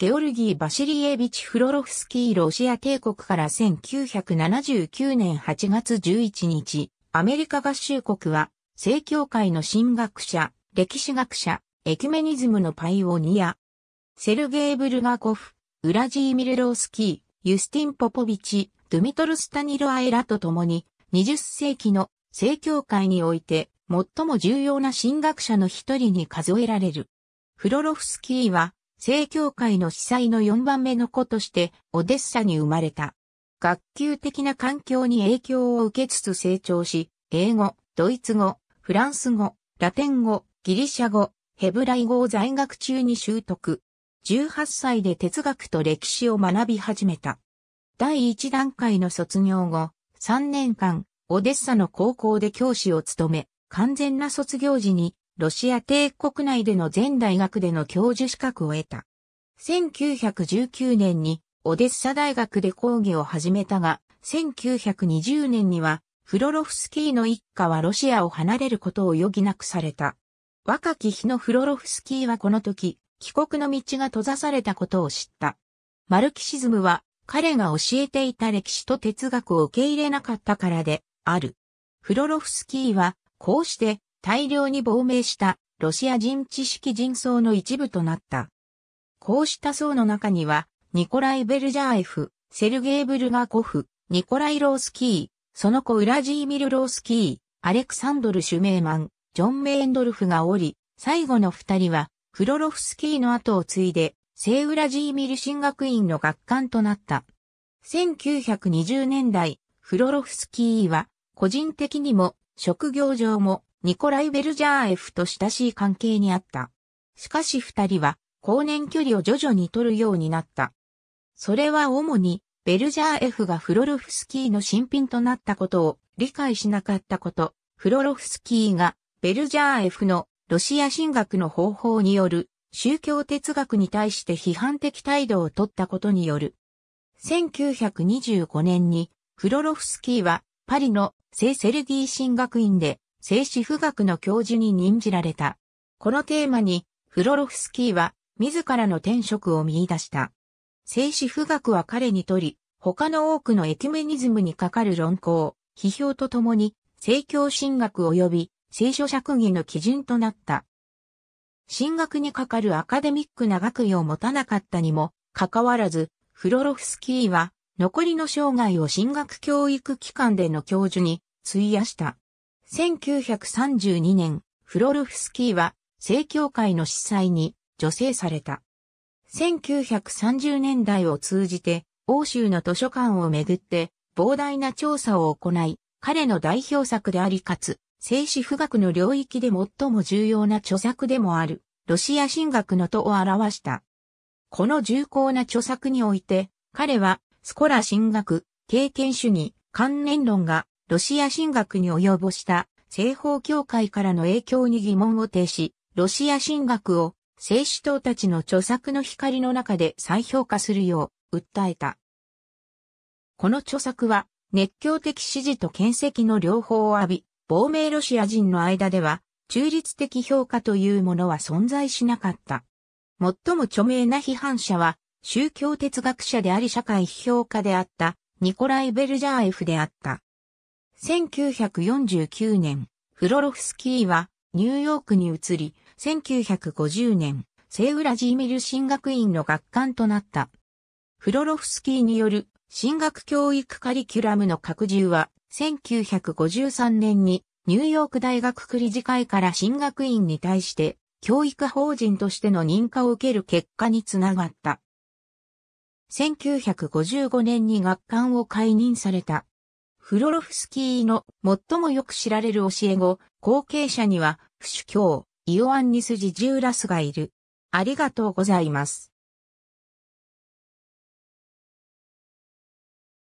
ゲオルギー・バシリエービチ・フロロフスキーロシア帝国から1979年8月11日、アメリカ合衆国は、正教会の神学者、歴史学者、エキュメニズムのパイオニア、セルゲイ・ブルガコフ、ウラジーミル・ロースキー、ユスティン・ポポビチ、ドゥミトル・スタニロアエラと共に、20世紀の正教会において、最も重要な神学者の一人に数えられる。フロロフスキーは、正教会の司祭の4番目の子としてオデッサに生まれた。学級的な環境に影響を受けつつ成長し、英語、ドイツ語、フランス語、ラテン語、ギリシャ語、ヘブライ語を在学中に習得。18歳で哲学と歴史を学び始めた。第1段階の卒業後、3年間、オデッサの高校で教師を務め、完全な卒業時にロシア帝国内での全大学での教授資格を得た。1919年にオデッサ大学で講義を始めたが、1920年にはフロロフスキーの一家はロシアを離れることを余儀なくされた。若き日のフロロフスキーはこの時、帰国の道が閉ざされたことを知った。マルキシズムは彼が教えていた歴史と哲学を受け入れなかったからである。フロロフスキーはこうして大量に亡命したロシア人知識人層の一部となった。こうした層の中には、ニコライ・ベルジャーエフ、セルゲイ・ブルガコフ、ニコライ・ロースキー、その子ウラジーミル・ロースキー、アレクサンドル・シュメーマン、ジョン・メーンドルフがおり、最後の二人は、フロロフスキーの後を継いで、セウラジーミル新学院の学官となった。1920年代、フロロフスキーは、個人的にも、職業上も、ニコライ・ベルジャーエフと親しい関係にあった。しかし二人は、後年距離を徐々に取るようになった。それは主に、ベルジャーエフがフロロフスキーの新品となったことを理解しなかったこと、フロロフスキーが、ベルジャーエフのロシア進学の方法による宗教哲学に対して批判的態度を取ったことによる。1925年にフロロフスキーはパリの聖セルギー神学院で政治富学の教授に任じられた。このテーマに、フロロフスキーは、自らの天職を見出した。政治富学は彼にとり、他の多くのエキュメニズムにかかる論考、批評とともに、政教神学及び聖書釈義の基準となった。神学にかかるアカデミックな学位を持たなかったにも、かかわらず、フロロフスキーは、残りの生涯を神学教育機関での教授に費やした。1932年、フロルフスキーは、正教会の司祭に、助成された。1930年代を通じて、欧州の図書館をめぐって、膨大な調査を行い、彼の代表作でありかつ、静止富学の領域で最も重要な著作でもある、ロシア神学のとを表した。この重厚な著作において、彼は、スコラ神学、経験主義、観念論がロシア神学に及ぼした西方教会からの影響に疑問を呈し、ロシア神学を聖子党たちの著作の光の中で再評価するよう訴えた。この著作は熱狂的支持と建石の両方を浴び、亡命ロシア人の間では中立的評価というものは存在しなかった。最も著名な批判者は宗教哲学者であり社会批評家であったニコライ・ベルジャーエフであった。1949年、フロロフスキーはニューヨークに移り、1950年、セウラジーミル進学院の学館となった。フロロフスキーによる進学教育カリキュラムの拡充は、1953年にニューヨーク大学クリジ会から進学院に対して教育法人としての認可を受ける結果につながった。1955年に学館を解任されたフロロフスキーの最もよく知られる教え子、後継者には、不主教、イオアンニス・ジジューラスがいる。ありがとうございます。